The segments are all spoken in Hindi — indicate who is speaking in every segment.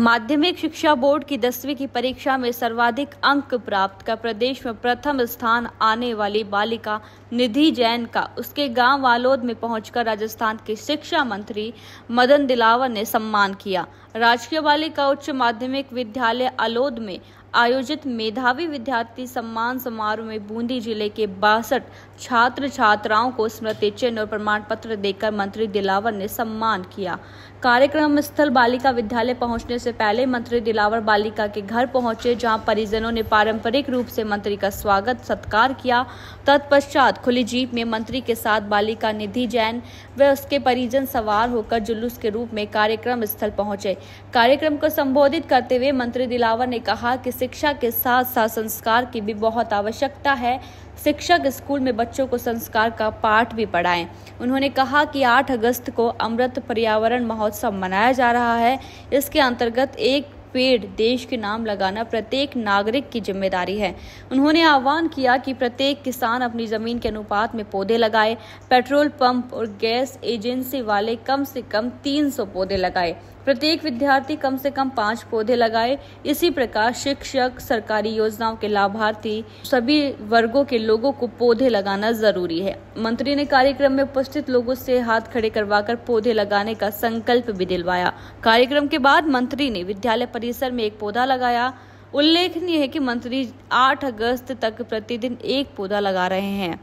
Speaker 1: माध्यमिक शिक्षा बोर्ड की दसवीं की परीक्षा में सर्वाधिक अंक प्राप्त कर प्रदेश में प्रथम स्थान आने वाली बालिका निधि जैन का उसके गांव वालोद में पहुंचकर राजस्थान के शिक्षा मंत्री मदन दिलावर ने सम्मान किया राजकीय बालिका उच्च माध्यमिक विद्यालय अलोद में आयोजित मेधावी विद्यार्थी सम्मान समारोह में बूंदी जिले के बासठ छात्र छात्राओं को स्मृति चिन्ह और प्रमाण पत्र देकर मंत्री दिलावर ने सम्मान किया कार्यक्रम स्थल बालिका विद्यालय पहुंचने से पहले मंत्री दिलावर बालिका के घर पहुंचे जहां परिजनों ने पारंपरिक रूप से मंत्री का स्वागत सत्कार किया तत्पश्चात खुली जीप में मंत्री के साथ बालिका निधि जैन व उसके परिजन सवार होकर जुलूस के रूप में कार्यक्रम स्थल पहुंचे कार्यक्रम को संबोधित करते हुए मंत्री दिलावर ने कहा कि शिक्षा के साथ साथ संस्कार की भी बहुत आवश्यकता है शिक्षक स्कूल में बच्चों को संस्कार का पाठ भी पढ़ाएं उन्होंने कहा कि 8 अगस्त को अमृत पर्यावरण महोत्सव मनाया जा रहा है इसके अंतर्गत एक पेड़ देश के नाम लगाना प्रत्येक नागरिक की जिम्मेदारी है उन्होंने आह्वान किया कि प्रत्येक किसान अपनी जमीन के अनुपात में पौधे लगाए पेट्रोल पंप और गैस एजेंसी वाले कम से कम 300 पौधे लगाए प्रत्येक विद्यार्थी कम से कम पाँच पौधे लगाए इसी प्रकार शिक्षक सरकारी योजनाओं के लाभार्थी सभी वर्गों के लोगों को पौधे लगाना जरूरी है मंत्री ने कार्यक्रम में उपस्थित लोगों से हाथ खड़े करवाकर पौधे लगाने का संकल्प भी दिलवाया कार्यक्रम के बाद मंत्री ने विद्यालय परिसर में एक पौधा लगाया उल्लेखनीय है कि मंत्री 8 अगस्त तक प्रतिदिन एक पौधा लगा रहे हैं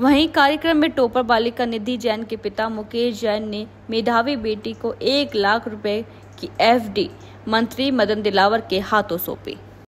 Speaker 1: वहीं कार्यक्रम में टोपर बालिका निधि जैन के पिता मुकेश जैन ने मेधावी बेटी को एक लाख रुपए की एफडी मंत्री मदन दिलावर के हाथों सौंपी